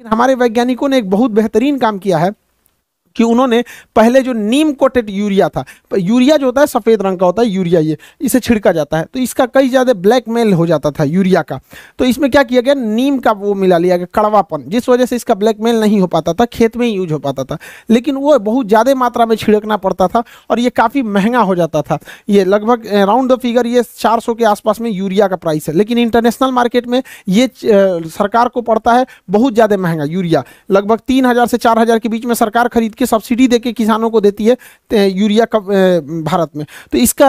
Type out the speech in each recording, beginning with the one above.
लेकिन हमारे वैज्ञानिकों ने एक बहुत बेहतरीन काम किया है कि उन्होंने पहले जो नीम कोटेड यूरिया था यूरिया जो होता है सफ़ेद रंग का होता है यूरिया ये इसे छिड़का जाता है तो इसका कई ज़्यादा ब्लैकमेल हो जाता था यूरिया का तो इसमें क्या किया गया नीम का वो मिला लिया गया कड़वापन जिस वजह से इसका ब्लैकमेल नहीं हो पाता था खेत में ही यूज हो पाता था लेकिन वो बहुत ज़्यादा मात्रा में छिड़कना पड़ता था और ये काफ़ी महंगा हो जाता था ये लगभग राउंड द फिगर ये चार के आसपास में यूरिया का प्राइस है लेकिन इंटरनेशनल मार्केट में ये सरकार को पड़ता है बहुत ज़्यादा महंगा यूरिया लगभग तीन से चार के बीच में सरकार खरीद की सब्सिडी देके किसानों को देती है यूरिया का भारत में तो इसका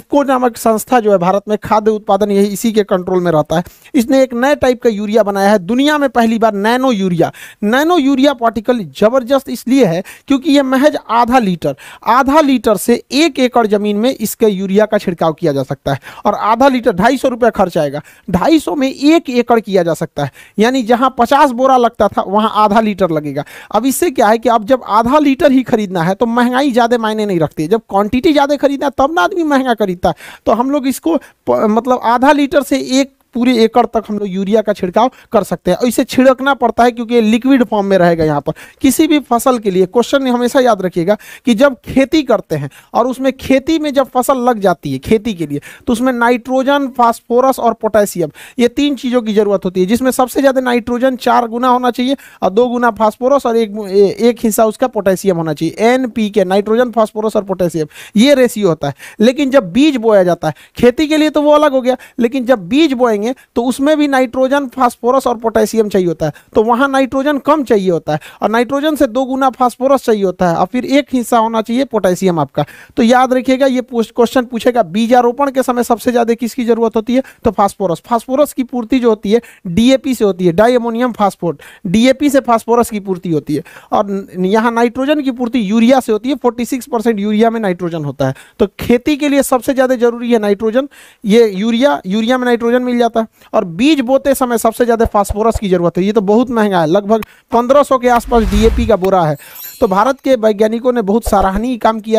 इफ्को नामक संस्था जो है भारत में खाद्य उत्पादन यही इसी के कंट्रोल में रहता है इसने एक नए टाइप का यूरिया बनाया है दुनिया में पहली बार nano urea nano urea particle जबरदस्त इसलिए है क्योंकि यह महज आधा लीटर आधा लीटर से एक एकड़ जमीन में इसके यूरिया का छिड़काव किया जा सकता है और आधा लीटर ढाई सौ रुपया खर्च आएगा ढाई सौ में एक एकड़ किया जा सकता है यानी जहां पचास बोरा लगता था वहां आधा लीटर लगेगा अब इससे क्या है कि अब जब जब आधा लीटर ही खरीदना है तो महंगाई ज़्यादा मायने नहीं रखती जब क्वांटिटी ज़्यादा खरीदना है तब ना आदमी महंगा खरीदता है तो हम लोग इसको मतलब आधा लीटर से एक पूरे एकड़ तक हम लोग यूरिया का छिड़काव कर सकते हैं और इसे छिड़कना पड़ता है क्योंकि लिक्विड फॉर्म में रहेगा यहाँ पर किसी भी फसल के लिए क्वेश्चन हमेशा याद रखिएगा कि जब खेती करते हैं और उसमें खेती में जब फसल लग जाती है खेती के लिए तो उसमें नाइट्रोजन फास्फोरस और पोटेशियम ये तीन चीज़ों की ज़रूरत होती है जिसमें सबसे ज़्यादा नाइट्रोजन चार गुना होना चाहिए और दो गुना फॉस्फोरस और एक एक हिस्सा उसका पोटेशियम होना चाहिए N P K nitrogen phosphorus और पोटेशियम ये रेशियो होता है लेकिन जब बीज बोया जाता है खेती के लिए तो वो अलग हो गया लेकिन जब बीज बोएंगे करेंगे तो उसमें भी नाइट्रोजन फास्फोरस और पोटेशियम चाहिए होता है तो वहाँ नाइट्रोजन कम चाहिए होता है और नाइट्रोजन से दो गुना फास्फोरस चाहिए होता है और फिर एक हिस्सा होना चाहिए पोटेशियम आपका तो याद रखिएगा ये क्वेश्चन पूछेगा बीजारोपण के समय सबसे ज़्यादा किसकी जरूरत होती है तो फास्फोरस फास्फोरस की पूर्ति जो होती है डी से होती है डायमोनियम फास्फोट डी से फास्फोरस की पूर्ति होती है और यहाँ नाइट्रोजन की पूर्ति यूरिया से होती है फोर्टी यूरिया में नाइट्रोजन होता है तो खेती के लिए सबसे ज़्यादा जरूरी है नाइट्रोजन ये यूरिया यूरिया में नाइट्रोजन मिल जाता जाता है और बीज बोते समय सबसे ज़्यादा फास्फोरस की ज़रूरत है ये तो बहुत महंगा है लगभग 1500 के आसपास डीएपी का बोरा है तो भारत के वैज्ञानिकों ने बहुत सराहनीय काम किया